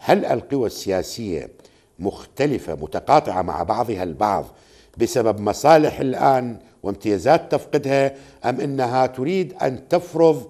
هل القوى السياسية مختلفة متقاطعة مع بعضها البعض بسبب مصالح الآن وامتيازات تفقدها أم أنها تريد أن تفرض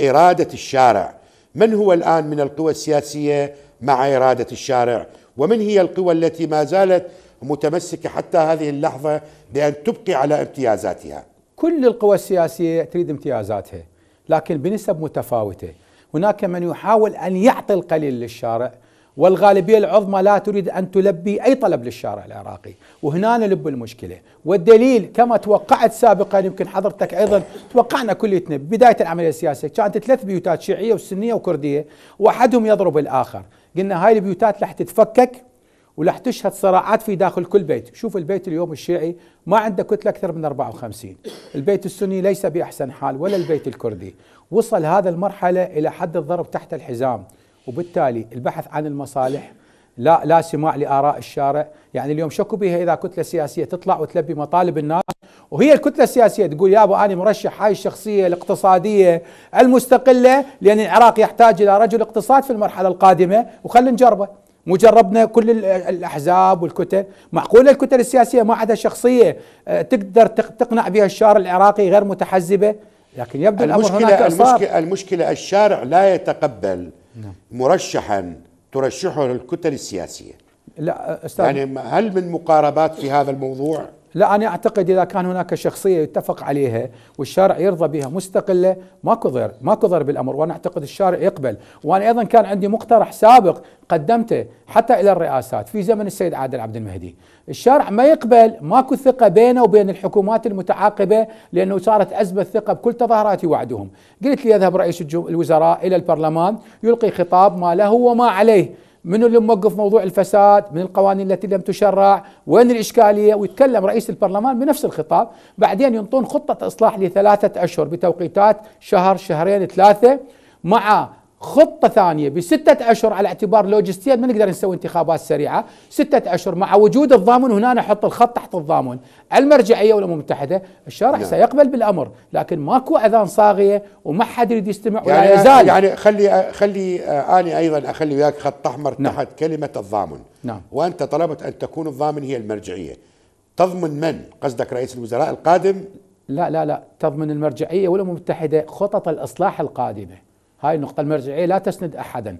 إرادة الشارع من هو الآن من القوى السياسية مع إرادة الشارع ومن هي القوى التي ما زالت متمسكة حتى هذه اللحظة بأن تبقي على امتيازاتها كل القوى السياسية تريد امتيازاتها لكن بنسب متفاوتة هناك من يحاول أن يعطي القليل للشارع والغالبية العظمى لا تريد أن تلبي أي طلب للشارع العراقي وهنا نلب المشكلة والدليل كما توقعت سابقا يمكن حضرتك أيضا توقعنا كليتنا بداية العملية السياسية كانت ثلاث بيوتات شيعية وسنية وكردية وأحدهم يضرب الآخر قلنا هاي البيوتات راح تتفكك وراح تشهد صراعات في داخل كل بيت شوف البيت اليوم الشيعي ما عنده كتلة أكثر من 54 البيت السني ليس بأحسن حال ولا البيت الكردي وصل هذا المرحلة إلى حد الضرب تحت الحزام وبالتالي البحث عن المصالح لا لا سماع لاراء الشارع، يعني اليوم شكو بها اذا كتله سياسيه تطلع وتلبي مطالب الناس وهي الكتله السياسيه تقول يابا انا مرشح هاي الشخصيه الاقتصاديه المستقله لان العراق يحتاج الى رجل اقتصاد في المرحله القادمه وخلينا نجربه، مو جربنا كل الاحزاب والكتل، معقوله الكتل السياسيه ما عندها شخصيه آه، تقدر تقنع بها الشارع العراقي غير متحزبه؟ لكن يبدو المشكله الأمر هناك المشكله, المشكلة الشارع لا يتقبل نعم. مرشحا ترشحه للكتل السياسية لا أستاذ يعني هل من مقاربات في هذا الموضوع لا أنا أعتقد إذا كان هناك شخصية يتفق عليها والشارع يرضى بها مستقلة ماكو كضر ماكو كضر بالأمر وأنا أعتقد الشارع يقبل وأنا أيضا كان عندي مقترح سابق قدمته حتى إلى الرئاسات في زمن السيد عادل عبد المهدي الشارع ما يقبل ماكو ثقة بينه وبين الحكومات المتعاقبة لأنه صارت أزمة ثقة بكل تظاهرات وعدهم قلت لي يذهب رئيس الوزراء إلى البرلمان يلقي خطاب ما له وما عليه من اللي موقف موضوع الفساد من القوانين التي لم تشرع وين الإشكالية ويتكلم رئيس البرلمان بنفس الخطاب بعدين ينطون خطة إصلاح لثلاثة أشهر بتوقيتات شهر شهرين ثلاثة مع خطة ثانية بستة أشهر على اعتبار لوجستيا ما نقدر نسوي انتخابات سريعة ستة أشهر مع وجود الضامن هنا نحط الخط تحت الضامن المرجعية والأمم المتحدة الشارع نعم. سيقبل بالأمر لكن ماكو أذان صاغية وما حد يريد يستمع ولا يعني يزال يعني خلي خلي آه، أنا أيضا أخلي وياك خط أحمر نعم. تحت كلمة الضامن نعم. وأنت طلبت أن تكون الضامن هي المرجعية تضمن من قصدك رئيس الوزراء القادم لا لا لا تضمن المرجعية والأمم المتحدة خطط الإصلاح القادمة هاي النقطة المرجعية لا تسند أحدا